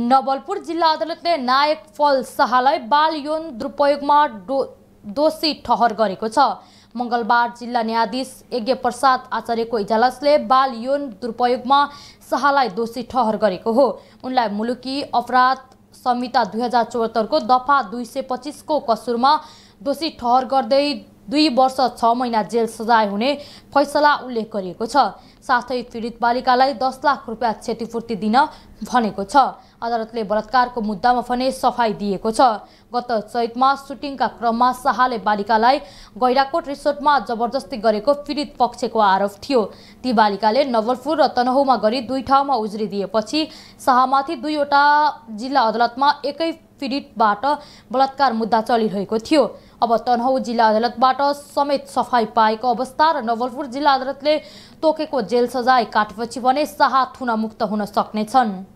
नवलपुर जिल्ला अदालतले नायक फल शाहलाई बाल यौन दुरुपयोगमा डो दोषी ठहर गरेको छ मङ्गलबार जिल्ला न्यायाधीश यज्ञ प्रसाद आचार्यको इजलासले बाल यौन दुरुपयोगमा शाहलाई दोषी ठहर गरेको हो उनलाई मुलुकी अपराध संहिता दुई हजार चौहत्तरको दफा दुई सय पच्चिसको कसुरमा दोषी ठहर गर्दै दुई वर्ष छ महिना जेल सजाय हुने फैसला उल्लेख गरिएको छ साथै पीडित बालिकालाई दस लाख रुपियाँ क्षतिपूर्ति दिन भनेको छ अदालतले बलात्कारको मुद्दामा भने सफाई दिएको छ गत चैतमा सुटिङका क्रममा शाहले बालिकालाई गैराकोट रिसोर्टमा जबरजस्ती गरेको पीडित पक्षको आरोप थियो ती बालिकाले नवलपुर र तनहुमा गरी दुई ठाउँमा दिएपछि शाहमाथि दुईवटा जिल्ला अदालतमा एकै पीडितबाट बलात्कार मुद्दा चलिरहेको थियो अब तनहौ जिल्ला अदालतबाट समेत सफाई पाएको अवस्था र नवलपुर जिल्ला अदालतले तोकेको जेल सजाय काटेपछि भने शाह थुनामुक्त हुन सक्नेछन्